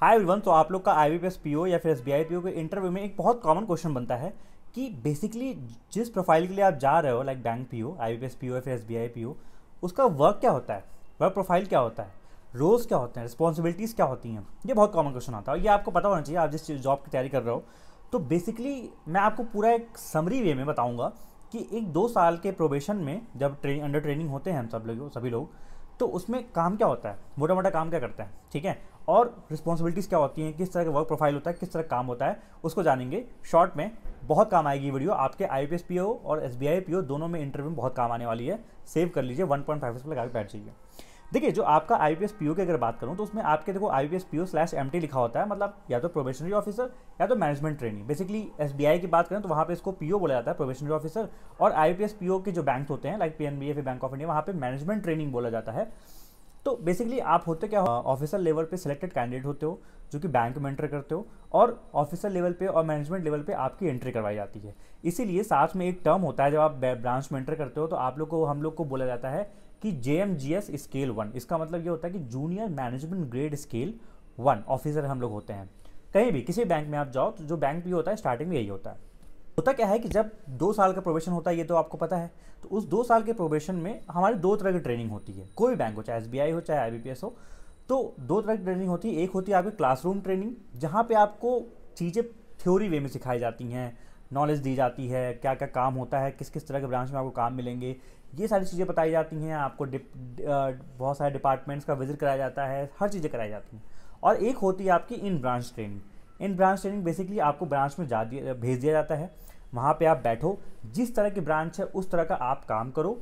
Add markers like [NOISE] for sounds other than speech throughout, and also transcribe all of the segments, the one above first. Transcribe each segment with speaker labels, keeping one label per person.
Speaker 1: hi everyone तो आप लोग का आई बी या फिर एस बी आई के इंटरव्यू में एक बहुत कॉमन क्वेश्चन बनता है कि बेसिकली जिस प्रोफाइल के लिए आप जा रहे हो like bank P O I B या फिर एसबीआई पीओ उसका वर्क क्या होता है वर्क प्रोफाइल क्या होता है रोल्स क्या होते हैं रिस्पॉन्सिबिलिटीज़ क्या होती हैं ये बहुत कॉमन क्वेश्चन आता है और ये आपको पता होना चाहिए आप जिस जॉब की तैयारी कर रहे हो तो बेसिकली मैं आपको पूरा एक समरी वे में बताऊँगा कि एक दो साल के प्रोबेशन में जब ट्रेन अंडर ट्रेनिंग होते हैं हम सब लोग सभी लोग तो उसमें काम क्या होता है मोटा मोटा काम क्या करते हैं ठीक है और रिस्पॉन्सिबिलिटीज़ क्या होती हैं किस तरह का वर्क प्रोफाइल होता है किस तरह का काम होता है उसको जानेंगे शॉर्ट में बहुत काम आएगी वीडियो आपके आई पी ओ और एस बी आई ओ दोनों में इंटरव्यू में बहुत काम आने वाली है सेव कर लीजिए वन पॉइंट फाइव लगा के बैठ जाइए देखिए जो आपका आई पी ओ की अगर बात करूँ तो उसमें आपके देखो I P O slash M लिखा होता है मतलब या तो प्रोबेशनरी ऑफिसर या तो management training basically S B I की बात करें तो वहाँ पे इसको पी ओ बोला जाता है प्रोबेशनरी ऑफिसर और I P S P O के जो बैंक होते हैं like P N B F bank of India वहाँ पे मैनेजमेंट ट्रेनिंग बोला जाता है तो बेसिकली आप होते क्या ऑफिसर लेवल पे सिलेक्टेड कैंडिडेट होते हो जो कि बैंक में एंटर करते हो और ऑफिसर लेवल पे और मैनेजमेंट लेवल पे आपकी एंट्री करवाई जाती है इसीलिए साथ में एक टर्म होता है जब आप ब्रांच में एंटर करते हो तो आप लोग को हम लोग को बोला जाता है कि J M G S scale one इसका मतलब ये होता है कि junior management grade scale one officer हम लोग होते हैं कहीं भी किसी बैंक में आप जाओ तो जो बैंक भी होता है स्टार्टिंग में यही होता है होता क्या है कि जब दो साल का प्रोबेशन होता है ये तो आपको पता है तो उस दो साल के प्रोबेशन में हमारी दो तरह की ट्रेनिंग होती है कोई बैंक हो चाहे एस हो चाहे आई हो तो दो तरह की ट्रेनिंग होती है एक होती है आपकी क्लासरूम ट्रेनिंग जहाँ पर आपको चीज़ें थ्योरी वे में सिखाई जाती हैं नॉलेज दी जाती है क्या क्या काम होता है किस किस तरह के ब्रांच में आपको काम मिलेंगे ये सारी चीज़ें बताई जाती हैं आपको डिप, बहुत सारे डिपार्टमेंट्स का विजिट कराया जाता है हर चीज़ें कराई जाती हैं और एक होती है आपकी in branch training in branch training basically आपको ब्रांच में जा दिया भेज दिया जाता है वहाँ पे आप बैठो जिस तरह की ब्रांच है उस तरह का आप काम करो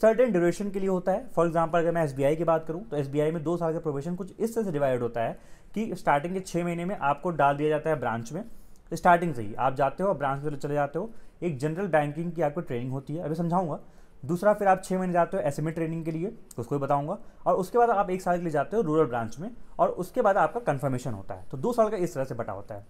Speaker 1: सर्टेन ड्यूरेशन के लिए होता है फॉर एग्जाम्पल अगर मैं एस की बात करूँ तो एस में दो साल का प्रोवेशन कुछ इस तरह से डिवाइड होता है कि स्टार्टिंग के छः महीने में आपको डाल दिया जाता है ब्रांच में स्टार्टिंग से ही आप जाते हो और ब्रांच में चले जाते हो एक जनरल बैंकिंग की आपको ट्रेनिंग होती है अभी समझाऊंगा दूसरा फिर आप छः महीने जाते हो एस ट्रेनिंग e के लिए तो उसको भी बताऊंगा और उसके बाद आप एक साल के लिए जाते हो रूरल ब्रांच में और उसके बाद आपका कन्फर्मेशन होता है तो दो साल का इस तरह से बटा होता है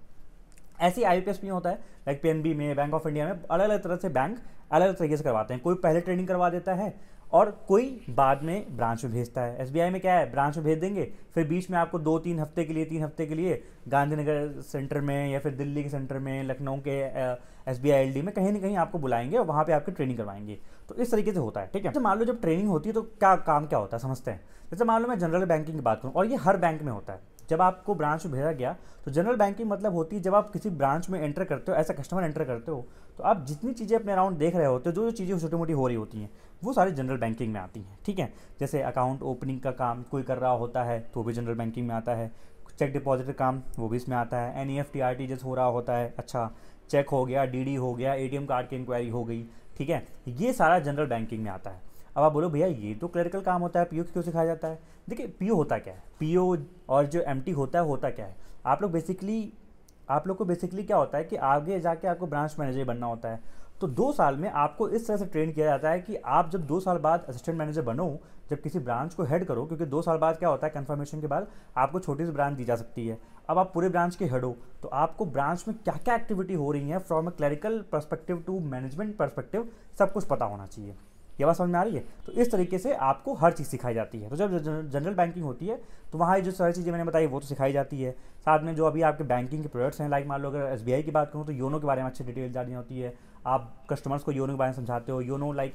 Speaker 1: ऐसे आई पी एस पी होता है लाइक पी एन बी में बैंक ऑफ इंडिया में अलग अलग तरह से बैंक अलग अलग तरीके से करवाते हैं कोई पहले ट्रेनिंग करवा देता है और कोई बाद में ब्रांच में भेजता है एस में क्या है ब्रांच में भेज देंगे फिर बीच में आपको दो तीन हफ्ते के लिए तीन हफ्ते के लिए गांधीनगर सेंटर में या फिर दिल्ली के सेंटर में लखनऊ के एस बी आई में कहीं ना कहीं आपको बुलाएंगे और वहाँ पर आपकी ट्रेनिंग करवाएंगे तो इस तरीके से होता है ठीक है मान लो जब ट्रेनिंग होती है तो क्या काम क्या होता है समझते हैं जैसे मान लो मैं जनरल बैंकिंग की बात करूँ और ये हर बैंक में होता है जब आपको ब्रांच में भेजा गया तो जनरल बैंकिंग मतलब होती है जब आप किसी ब्रांच में एंटर करते हो ऐसा कस्टमर एंटर करते हो तो आप जितनी चीज़ें अपने अराउंड देख रहे होते हो जो जो चीज़ें छोटी मोटी हो रही होती हैं वो सारी जनरल बैंकिंग में आती हैं ठीक है जैसे अकाउंट ओपनिंग का काम कोई कर रहा होता है तो भी जनरल बैंकिंग में आता है चेक डिपॉजिट का काम वो भी इसमें आता है N E F T R T जैसे हो रहा होता है अच्छा चेक हो गया डी डी हो गया ए टी एम कार्ड की इंक्वायरी हो गई ठीक है ये सारा जनरल बैंकिंग में आता है अब आप बोलो भैया ये तो क्लरिकल काम होता है पीओ क्यों सिखाया जाता है देखिए पीओ होता क्या है पीओ और जो एमटी होता है होता क्या है आप लोग बेसिकली आप लोग को बेसिकली क्या होता है कि आगे जाके आपको ब्रांच मैनेजर बनना होता है तो दो साल में आपको इस तरह से ट्रेन किया जाता है कि आप जब दो साल बाद असिस्टेंट मैनेजर बनो जब किसी ब्रांच को हेड करो क्योंकि दो साल बाद क्या होता है कन्फर्मेशन के बाद आपको छोटी सी ब्रांच दी जा सकती है अब आप पूरे ब्रांच के हेड हो तो आपको ब्रांच में क्या क्या एक्टिविटी हो रही है from a clerical perspective to management perspective सब कुछ पता होना चाहिए ये बात समझ में आ रही है तो इस तरीके से आपको हर चीज़ सिखाई जाती है तो जब जनरल बैंकिंग होती है तो वहाँ जो सारी चीज़ें मैंने बताई वो तो सिखाई जाती है साथ में जो अभी आपके बैंकिंग के प्रोडक्ट्स हैं लाइक मान लो अगर एस की बात करूँ तो योनो के बारे में अच्छी डिटेल जानी होती है आप कस्टमर्स को योनो के बारे में समझाते हो योनो लाइक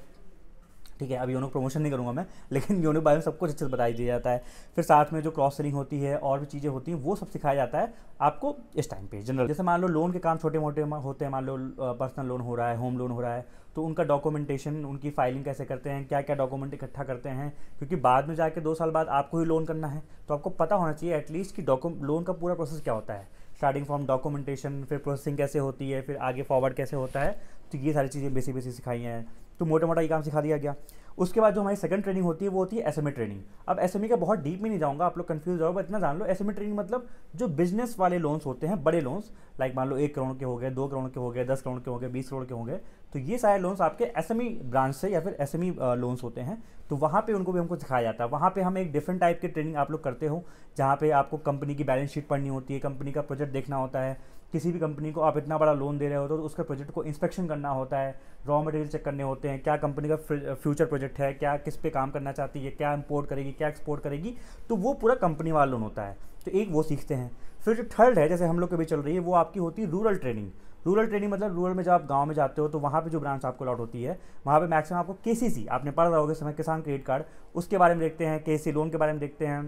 Speaker 1: ठीक है अब योनो प्रमोशन नहीं करूँगा मैं [LAUGHS] लेकिन योनो के बारे में सब कुछ अच्छे से बताई दिया जाता है फिर साथ में जो क्रॉस सेलिंग होती है और भी चीज़ें होती हैं वो सब सिखाया जाता है आपको इस टाइम पे जनरल जैसे मान लो लोन के काम छोटे मोटे होते हैं मान लो पर्सनल लोन हो रहा है होम लोन हो रहा है तो उनका डॉक्यूमेंटेशन उनकी फाइलिंग कैसे करते हैं क्या क्या डॉक्यूमेंट इकट्ठा करते हैं क्योंकि बाद में जाके दो साल बाद आपको ही लोन करना है तो आपको पता होना चाहिए एटलीस्ट कि डॉक्यू लोन का पूरा प्रोसेस क्या होता है स्टार्टिंग फ्रॉम डॉक्यूमेंटेशन फिर प्रोसेसिंग कैसे होती है फिर आगे फॉरवर्ड कैसे होता है तो ये सारी चीज़ें बेसिक बेसिक सिखाई हैं तो मोटा मोटा ये काम सिखा दिया गया उसके बाद जो हमारी सेकंड ट्रेनिंग होती है वो होती है एस ट्रेनिंग e अब एस e का बहुत डीप में नहीं जाऊँगा आप लोग कन्फ्यूज हो इतना जान लो एस ट्रेनिंग e मतलब जो बिजनेस वाले लोन्स होते हैं बड़े लोन्स लाइक मान लो एक करोड़ के हो गए दो करोड़ के हो गए दस करोड़ के हो गए बीस करोड़ के होंगे तो ये सारे लोन्स आपके एस ब्रांच से या फिर एस लोन्स होते हैं तो वहाँ पर उनको भी हमको सिखाया जाता है वहाँ पर हम एक डिफरेंट टाइप की ट्रेनिंग आप लोग करते हो जहाँ पे आपको कंपनी की बैलेंस शीट पढ़नी होती है कंपनी का प्रोजेक्ट देखना होता है किसी भी कंपनी को आप इतना बड़ा लोन दे रहे हो तो उसके प्रोजेक्ट को इंस्पेक्शन करना होता है रॉ मटेरियल चेक करने होते हैं क्या कंपनी का फ्यूचर प्रोजेक्ट है क्या किस पे काम करना चाहती है क्या इम्पोर्ट करेगी क्या एक्सपोर्ट करेगी तो वो पूरा कंपनी वाला लोन होता है तो एक वो सीखते हैं फिर जो थर्ड है जैसे हम लोग के भी चल रही है वो आपकी होती है रूरल ट्रेनिंग रूरल ट्रेनिंग मतलब रूरल में जब आप गांव में जाते हो तो वहाँ पे जो ब्रांच आपको लॉट होती है वहाँ पे मैक्सिमम आपको सी आपने पढ़ रहा होगा समय किसान क्रेडिट कार्ड उसके बारे में देखते हैं सी लोन के बारे में देखते हैं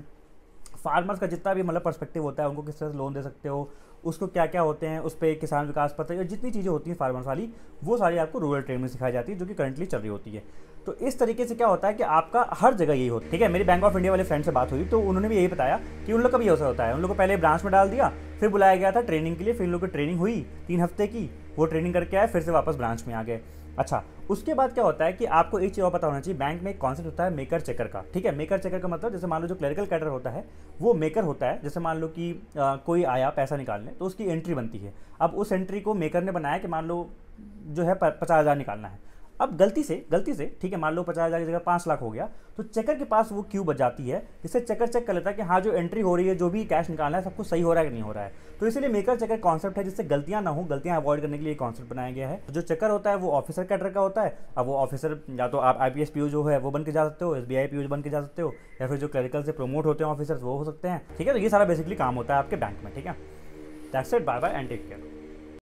Speaker 1: फार्मर्स का जितना भी मतलब पर्सपेक्टिव होता है उनको किस तरह से लोन दे सकते हो उसको क्या क्या होते हैं उस पर किसान विकास पत्र या जितनी चीज़ें होती हैं फार्मर्स वाली वो सारी आपको रूरल ट्रेन में सिखाई जाती है जो कि करंटली चल रही होती है तो इस तरीके से क्या होता है कि आपका हर जगह यही होता है ठीक है मेरी बैंक ऑफ इंडिया वाले फ्रेंड से बात हुई तो उन्होंने भी यही बताया कि उन लोग का भी अवसर होता है उन लोग को पहले ब्रांच में डाल दिया फिर बुलाया गया था ट्रेनिंग के लिए फिर उन लोग की ट्रेनिंग हुई तीन हफ्ते की वो ट्रेनिंग करके आए फिर से वापस ब्रांच में आ गए अच्छा उसके बाद क्या होता है कि आपको एक चीज़ और पता होना चाहिए बैंक में एक कॉन्सेप्ट होता है मेकर चेकर का ठीक है मेकर चेकर का मतलब जैसे मान लो जो क्लरिकल कैडर होता है वो मेकर होता है जैसे मान लो कि आ, कोई आया पैसा निकालने तो उसकी एंट्री बनती है अब उस एंट्री को मेकर ने बनाया कि मान लो जो है पचास हज़ार निकालना है अब गलती से गलती से ठीक है मान लो पचास हज़ार की जगह पाँच लाख हो गया तो चेकर के पास वो क्यू बच जाती है जिससे चेकर चेक कर लेता है कि हाँ जो एंट्री हो रही है जो भी कैश निकालना है सब कुछ सही हो रहा है कि नहीं हो रहा है तो इसलिए मेकर चेकर कॉन्सेप्ट है जिससे गलतियाँ ना हो गलतियाँ अवॉइड करने के लिए कॉन्सेप्ट बनाया गया है जो चेकर होता है वो ऑफिसर कैडर का होता है अब वो ऑफिसर या तो आप आई पी एस जो है वो बन के जा सकते हो एस बी आई पी बन के जा सकते हो या फिर जो क्लरिकल से प्रमोट होते हैं ऑफिसर वो हो सकते हैं ठीक है तो ये सारा बेसिकली काम होता है आपके बैंक में ठीक है that's it bye bye and take care